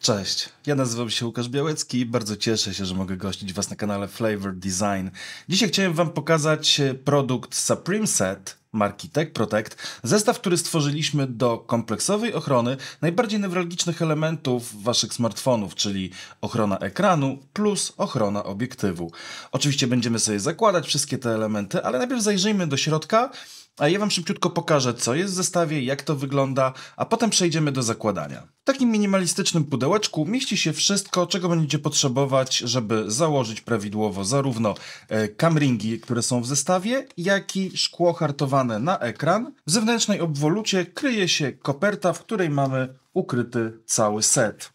Cześć, ja nazywam się Łukasz Białecki i bardzo cieszę się, że mogę gościć Was na kanale Flavor Design. Dzisiaj chciałem Wam pokazać e, produkt Supreme Set marki Tech Protect, zestaw, który stworzyliśmy do kompleksowej ochrony najbardziej newralgicznych elementów Waszych smartfonów, czyli ochrona ekranu plus ochrona obiektywu. Oczywiście będziemy sobie zakładać wszystkie te elementy, ale najpierw zajrzyjmy do środka a ja wam szybciutko pokażę, co jest w zestawie, jak to wygląda, a potem przejdziemy do zakładania. W takim minimalistycznym pudełeczku mieści się wszystko, czego będziecie potrzebować, żeby założyć prawidłowo zarówno e, kamringi, które są w zestawie, jak i szkło hartowane na ekran. W zewnętrznej obwolucie kryje się koperta, w której mamy ukryty cały set.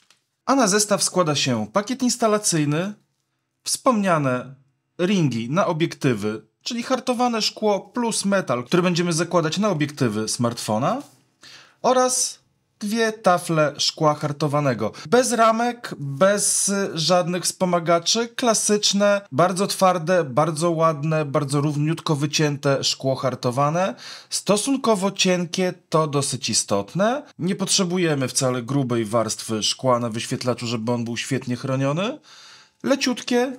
A na zestaw składa się pakiet instalacyjny, wspomniane ringi na obiektywy czyli hartowane szkło plus metal, który będziemy zakładać na obiektywy smartfona oraz dwie tafle szkła hartowanego. Bez ramek, bez żadnych wspomagaczy, klasyczne, bardzo twarde, bardzo ładne, bardzo równiutko wycięte szkło hartowane. Stosunkowo cienkie, to dosyć istotne. Nie potrzebujemy wcale grubej warstwy szkła na wyświetlaczu, żeby on był świetnie chroniony. Leciutkie,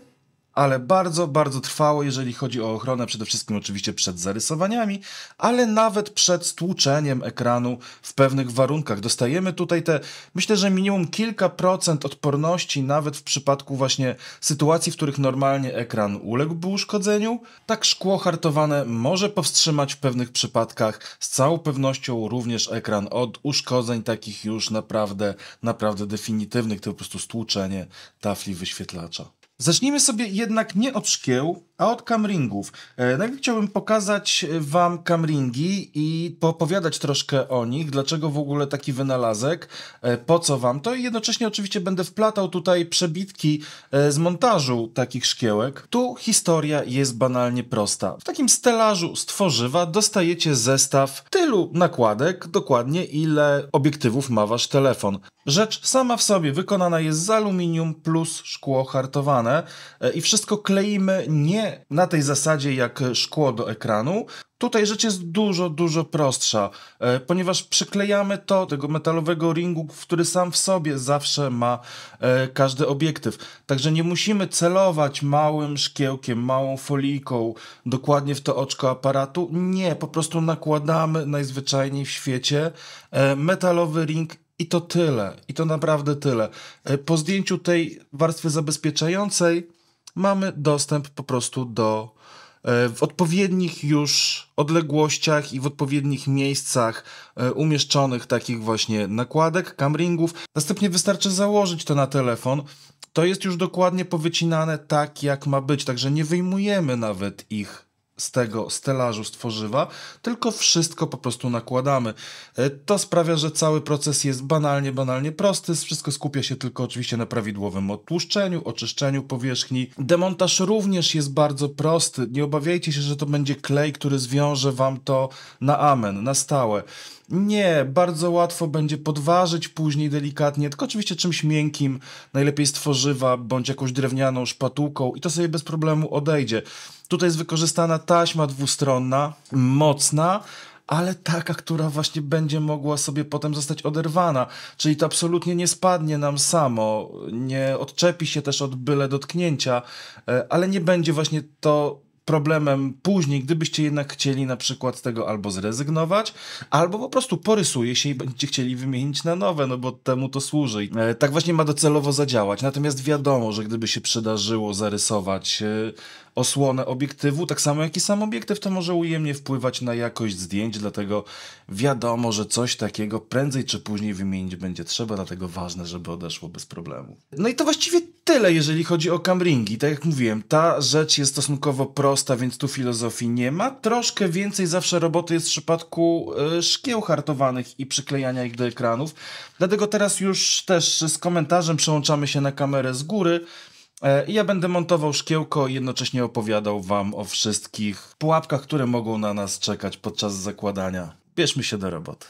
ale bardzo, bardzo trwało, jeżeli chodzi o ochronę, przede wszystkim oczywiście przed zarysowaniami, ale nawet przed stłuczeniem ekranu w pewnych warunkach. Dostajemy tutaj te, myślę, że minimum kilka procent odporności, nawet w przypadku właśnie sytuacji, w których normalnie ekran uległby uszkodzeniu. Tak szkło hartowane może powstrzymać w pewnych przypadkach z całą pewnością również ekran od uszkodzeń takich już naprawdę, naprawdę definitywnych, to po prostu stłuczenie tafli wyświetlacza. Zacznijmy sobie jednak nie od szkieł, a od kamringów, e, Najpierw chciałbym pokazać e, Wam kamringi i opowiadać troszkę o nich, dlaczego w ogóle taki wynalazek, e, po co Wam to i jednocześnie oczywiście będę wplatał tutaj przebitki z montażu takich szkiełek. Tu historia jest banalnie prosta. W takim stelażu z tworzywa dostajecie zestaw tylu nakładek, dokładnie ile obiektywów ma Wasz telefon. Rzecz sama w sobie wykonana jest z aluminium plus szkło hartowane i wszystko kleimy nie na tej zasadzie jak szkło do ekranu. Tutaj rzecz jest dużo, dużo prostsza, e, ponieważ przyklejamy to tego metalowego ringu, który sam w sobie zawsze ma e, każdy obiektyw. Także nie musimy celować małym szkiełkiem, małą foliką dokładnie w to oczko aparatu. Nie, po prostu nakładamy najzwyczajniej w świecie e, metalowy ring i to tyle. I to naprawdę tyle. Po zdjęciu tej warstwy zabezpieczającej mamy dostęp po prostu do e, w odpowiednich już odległościach i w odpowiednich miejscach e, umieszczonych takich właśnie nakładek, camringów. Następnie wystarczy założyć to na telefon. To jest już dokładnie powycinane tak, jak ma być, także nie wyjmujemy nawet ich z tego stelażu, z tworzywa, tylko wszystko po prostu nakładamy. E, to sprawia, że cały proces jest banalnie, banalnie prosty. Wszystko skupia się tylko oczywiście na prawidłowym odtłuszczeniu, oczyszczeniu powierzchni. Demontaż również jest bardzo prosty. Nie obawiajcie się, że to będzie klej, który zwiąże Wam to na amen, na stałe. Nie, bardzo łatwo będzie podważyć później delikatnie, tylko oczywiście czymś miękkim, najlepiej stworzywa, bądź jakąś drewnianą szpatułką i to sobie bez problemu odejdzie. Tutaj jest wykorzystana taśma dwustronna, mocna, ale taka, która właśnie będzie mogła sobie potem zostać oderwana. Czyli to absolutnie nie spadnie nam samo, nie odczepi się też od byle dotknięcia, e, ale nie będzie właśnie to problemem później, gdybyście jednak chcieli na przykład z tego albo zrezygnować, albo po prostu porysuje się i będziecie chcieli wymienić na nowe, no bo temu to służy. E, tak właśnie ma docelowo zadziałać. Natomiast wiadomo, że gdyby się przydarzyło zarysować e, osłonę obiektywu, tak samo jak i sam obiektyw, to może ujemnie wpływać na jakość zdjęć, dlatego wiadomo, że coś takiego prędzej czy później wymienić będzie trzeba, dlatego ważne, żeby odeszło bez problemu. No i to właściwie tyle, jeżeli chodzi o camringi. Tak jak mówiłem, ta rzecz jest stosunkowo prosta, więc tu filozofii nie ma. Troszkę więcej zawsze roboty jest w przypadku e, szkieł hartowanych i przyklejania ich do ekranów, dlatego teraz już też z komentarzem przełączamy się na kamerę z góry, E, I ja będę montował szkiełko i jednocześnie opowiadał Wam o wszystkich pułapkach, które mogą na nas czekać podczas zakładania. Bierzmy się do roboty.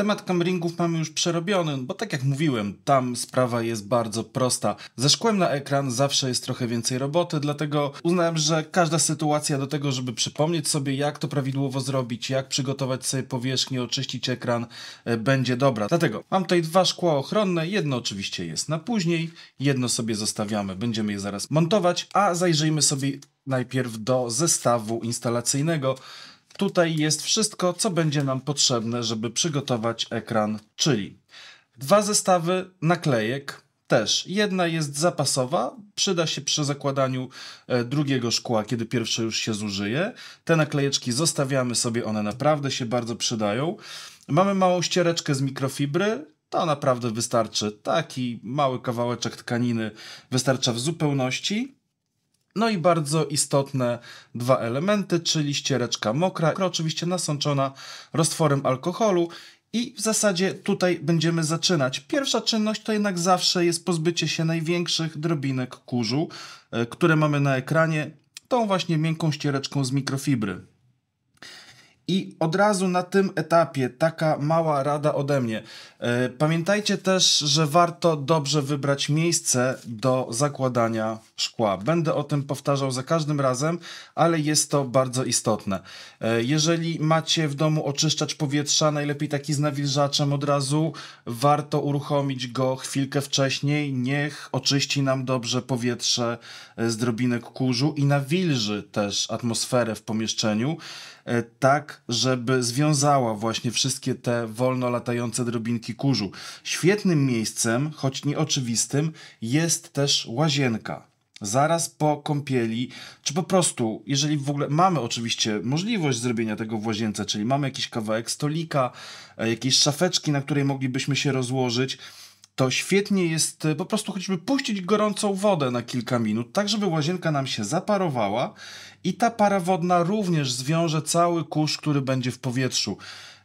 Temat camringów mamy już przerobiony, bo tak jak mówiłem, tam sprawa jest bardzo prosta. Ze szkłem na ekran zawsze jest trochę więcej roboty, dlatego uznałem, że każda sytuacja do tego, żeby przypomnieć sobie, jak to prawidłowo zrobić, jak przygotować sobie powierzchnię, oczyścić ekran, e, będzie dobra. Dlatego mam tutaj dwa szkła ochronne, jedno oczywiście jest na później, jedno sobie zostawiamy, będziemy je zaraz montować, a zajrzyjmy sobie najpierw do zestawu instalacyjnego, Tutaj jest wszystko, co będzie nam potrzebne, żeby przygotować ekran, czyli dwa zestawy naklejek, też. Jedna jest zapasowa, przyda się przy zakładaniu e, drugiego szkła, kiedy pierwsze już się zużyje. Te naklejeczki zostawiamy sobie, one naprawdę się bardzo przydają. Mamy małą ściereczkę z mikrofibry, to naprawdę wystarczy. Taki mały kawałeczek tkaniny wystarcza w zupełności. No i bardzo istotne dwa elementy, czyli ściereczka mokra, oczywiście nasączona roztworem alkoholu i w zasadzie tutaj będziemy zaczynać. Pierwsza czynność to jednak zawsze jest pozbycie się największych drobinek kurzu, e, które mamy na ekranie, tą właśnie miękką ściereczką z mikrofibry. I od razu na tym etapie taka mała rada ode mnie. E, pamiętajcie też, że warto dobrze wybrać miejsce do zakładania szkła. Będę o tym powtarzał za każdym razem, ale jest to bardzo istotne. E, jeżeli macie w domu oczyszczać powietrza, najlepiej taki z nawilżaczem od razu, warto uruchomić go chwilkę wcześniej. Niech oczyści nam dobrze powietrze z drobinek kurzu i nawilży też atmosferę w pomieszczeniu. E, tak, żeby związała właśnie wszystkie te wolno latające drobinki kurzu. Świetnym miejscem, choć nieoczywistym, jest też łazienka zaraz po kąpieli, czy po prostu, jeżeli w ogóle mamy oczywiście możliwość zrobienia tego w łazience, czyli mamy jakiś kawałek stolika, e, jakieś szafeczki, na której moglibyśmy się rozłożyć, to świetnie jest e, po prostu choćby puścić gorącą wodę na kilka minut, tak żeby łazienka nam się zaparowała i ta para wodna również zwiąże cały kurz, który będzie w powietrzu.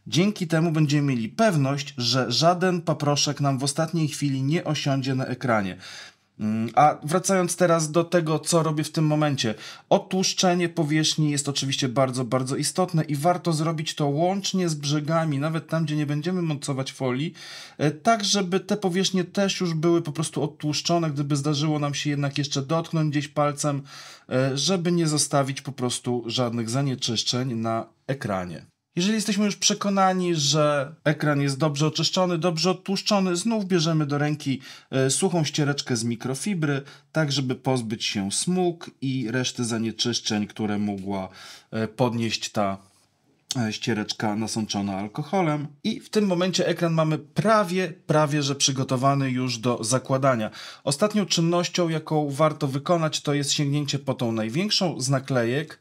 Dzięki temu będziemy mieli pewność, że żaden paproszek nam w ostatniej chwili nie osiądzie na ekranie. Mm, a wracając teraz do tego, co robię w tym momencie. Otłuszczenie powierzchni jest oczywiście bardzo, bardzo istotne i warto zrobić to łącznie z brzegami, nawet tam, gdzie nie będziemy mocować folii, e, tak żeby te powierzchnie też już były po prostu odtłuszczone, gdyby zdarzyło nam się jednak jeszcze dotknąć gdzieś palcem, e, żeby nie zostawić po prostu żadnych zanieczyszczeń na ekranie. Jeżeli jesteśmy już przekonani, że ekran jest dobrze oczyszczony, dobrze odtłuszczony, znów bierzemy do ręki e, suchą ściereczkę z mikrofibry, tak żeby pozbyć się smug i reszty zanieczyszczeń, które mogła e, podnieść ta e, ściereczka nasączona alkoholem i w tym momencie ekran mamy prawie, prawie, że przygotowany już do zakładania. Ostatnią czynnością, jaką warto wykonać, to jest sięgnięcie po tą największą z naklejek,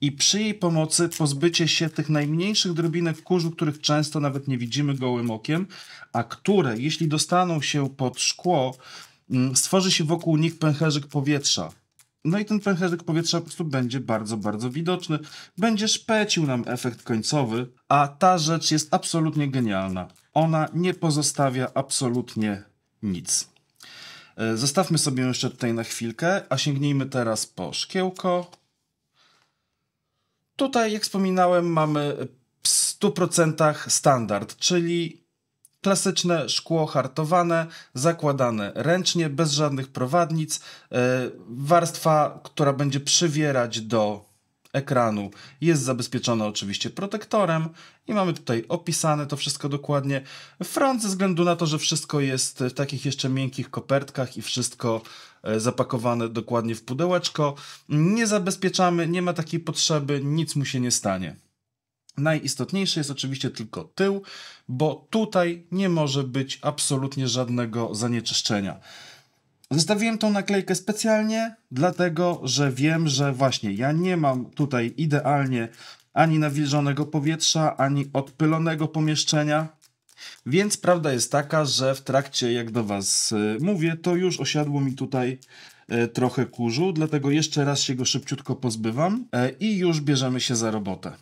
i przy jej pomocy pozbycie się tych najmniejszych drobinek kurzu, których często nawet nie widzimy gołym okiem, a które, jeśli dostaną się pod szkło, mm, stworzy się wokół nich pęcherzyk powietrza. No i ten pęcherzyk powietrza po prostu będzie bardzo, bardzo widoczny. Będzie szpecił nam efekt końcowy, a ta rzecz jest absolutnie genialna. Ona nie pozostawia absolutnie nic. E, zostawmy sobie jeszcze tutaj na chwilkę, a sięgnijmy teraz po szkiełko Tutaj, jak wspominałem, mamy w 100% standard, czyli klasyczne szkło hartowane, zakładane ręcznie, bez żadnych prowadnic, e, warstwa, która będzie przywierać do ekranu. Jest zabezpieczona oczywiście protektorem i mamy tutaj opisane to wszystko dokładnie. Front ze względu na to, że wszystko jest w takich jeszcze miękkich kopertkach i wszystko e, zapakowane dokładnie w pudełeczko. Nie zabezpieczamy, nie ma takiej potrzeby, nic mu się nie stanie. Najistotniejszy jest oczywiście tylko tył, bo tutaj nie może być absolutnie żadnego zanieczyszczenia. Zostawiłem tą naklejkę specjalnie, dlatego że wiem, że właśnie ja nie mam tutaj idealnie ani nawilżonego powietrza, ani odpylonego pomieszczenia. Więc prawda jest taka, że w trakcie, jak do Was e, mówię, to już osiadło mi tutaj e, trochę kurzu, dlatego jeszcze raz się go szybciutko pozbywam e, i już bierzemy się za robotę.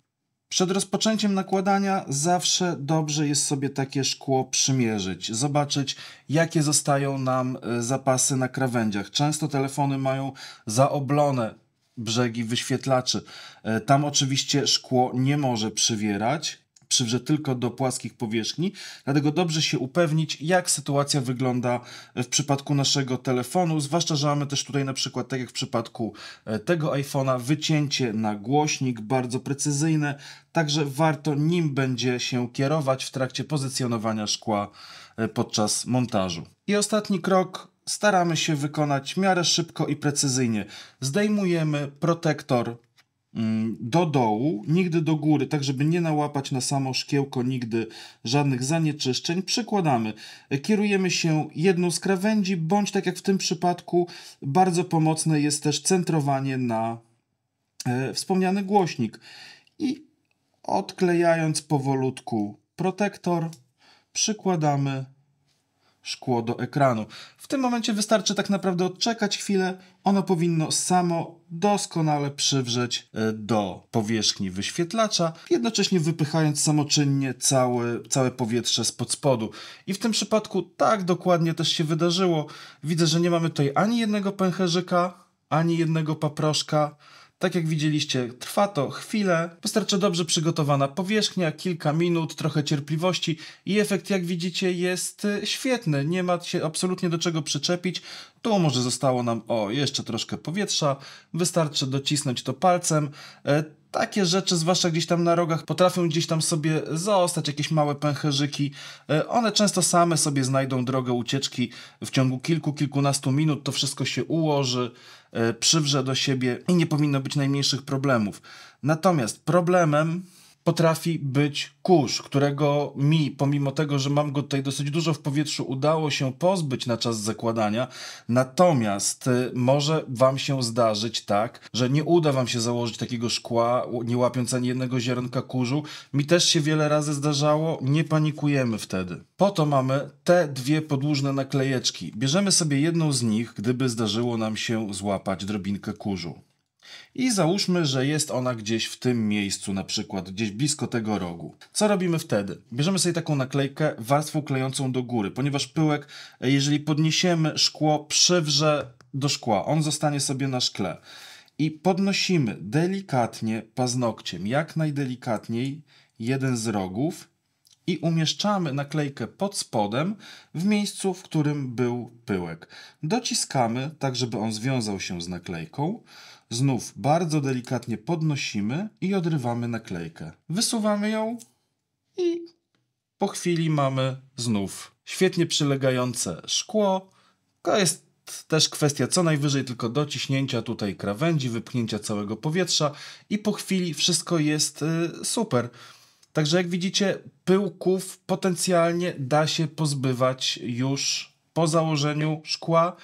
Przed rozpoczęciem nakładania zawsze dobrze jest sobie takie szkło przymierzyć, zobaczyć jakie zostają nam e, zapasy na krawędziach. Często telefony mają zaoblone brzegi wyświetlaczy. E, tam oczywiście szkło nie może przywierać, krzywże tylko do płaskich powierzchni, dlatego dobrze się upewnić, jak sytuacja wygląda e, w przypadku naszego telefonu, zwłaszcza, że mamy też tutaj na przykład, tak jak w przypadku e, tego iPhone'a, wycięcie na głośnik, bardzo precyzyjne, także warto nim będzie się kierować w trakcie pozycjonowania szkła e, podczas montażu. I ostatni krok staramy się wykonać w miarę szybko i precyzyjnie. Zdejmujemy protektor Mm, do dołu, nigdy do góry, tak żeby nie nałapać na samo szkiełko nigdy żadnych zanieczyszczeń. Przykładamy, kierujemy się jedną z krawędzi, bądź tak jak w tym przypadku, bardzo pomocne jest też centrowanie na e, wspomniany głośnik. I odklejając powolutku protektor, przykładamy szkło do ekranu. W tym momencie wystarczy tak naprawdę odczekać chwilę. Ono powinno samo doskonale przywrzeć e, do powierzchni wyświetlacza, jednocześnie wypychając samoczynnie całe, całe powietrze spod spodu. I w tym przypadku tak dokładnie też się wydarzyło. Widzę, że nie mamy tutaj ani jednego pęcherzyka, ani jednego paproszka. Tak jak widzieliście, trwa to chwilę, wystarczy dobrze przygotowana powierzchnia, kilka minut, trochę cierpliwości i efekt jak widzicie jest e, świetny, nie ma się absolutnie do czego przyczepić, tu może zostało nam o jeszcze troszkę powietrza, wystarczy docisnąć to palcem, e, takie rzeczy, zwłaszcza gdzieś tam na rogach, potrafią gdzieś tam sobie zaostać, jakieś małe pęcherzyki. E, one często same sobie znajdą drogę ucieczki w ciągu kilku, kilkunastu minut. To wszystko się ułoży, e, przywrze do siebie i nie powinno być najmniejszych problemów. Natomiast problemem potrafi być kurz, którego mi, pomimo tego, że mam go tutaj dosyć dużo w powietrzu, udało się pozbyć na czas zakładania. Natomiast y, może Wam się zdarzyć tak, że nie uda Wam się założyć takiego szkła, nie łapiąc ani jednego ziarenka kurzu. Mi też się wiele razy zdarzało, nie panikujemy wtedy. Po to mamy te dwie podłużne naklejeczki. Bierzemy sobie jedną z nich, gdyby zdarzyło nam się złapać drobinkę kurzu. I załóżmy, że jest ona gdzieś w tym miejscu, na przykład gdzieś blisko tego rogu. Co robimy wtedy? Bierzemy sobie taką naklejkę warstwą klejącą do góry, ponieważ pyłek, e, jeżeli podniesiemy szkło, przywrze do szkła. On zostanie sobie na szkle. I podnosimy delikatnie paznokciem, jak najdelikatniej, jeden z rogów i umieszczamy naklejkę pod spodem w miejscu, w którym był pyłek. Dociskamy tak, żeby on związał się z naklejką. Znów bardzo delikatnie podnosimy i odrywamy naklejkę. Wysuwamy ją i po chwili mamy znów świetnie przylegające szkło. To jest też kwestia co najwyżej tylko dociśnięcia tutaj krawędzi, wypchnięcia całego powietrza i po chwili wszystko jest y, super. Także jak widzicie, pyłków potencjalnie da się pozbywać już po założeniu szkła.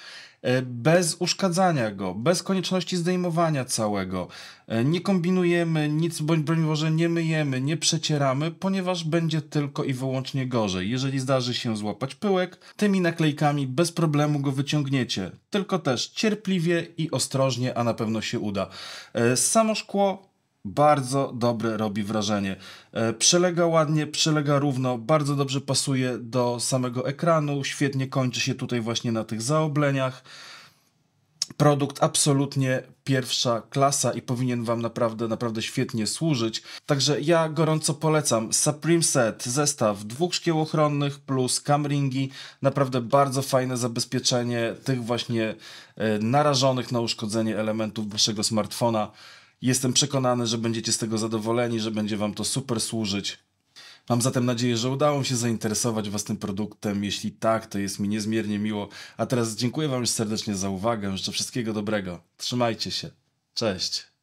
E, bez uszkadzania go, bez konieczności zdejmowania całego. E, nie kombinujemy, nic bądź broń Boże nie myjemy, nie przecieramy, ponieważ będzie tylko i wyłącznie gorzej. Jeżeli zdarzy się złapać pyłek, tymi naklejkami bez problemu go wyciągniecie. Tylko też cierpliwie i ostrożnie, a na pewno się uda. E, samo szkło bardzo dobre robi wrażenie. E, przelega ładnie, przelega równo, bardzo dobrze pasuje do samego ekranu, świetnie kończy się tutaj właśnie na tych zaobleniach. Produkt absolutnie pierwsza klasa i powinien Wam naprawdę, naprawdę świetnie służyć. Także ja gorąco polecam Supreme Set, zestaw dwóch szkieł ochronnych plus camringi. Naprawdę bardzo fajne zabezpieczenie tych właśnie e, narażonych na uszkodzenie elementów Waszego smartfona. Jestem przekonany, że będziecie z tego zadowoleni, że będzie Wam to super służyć. Mam zatem nadzieję, że udało mi się zainteresować Was tym produktem. Jeśli tak, to jest mi niezmiernie miło. A teraz dziękuję Wam już serdecznie za uwagę. Życzę wszystkiego dobrego. Trzymajcie się. Cześć.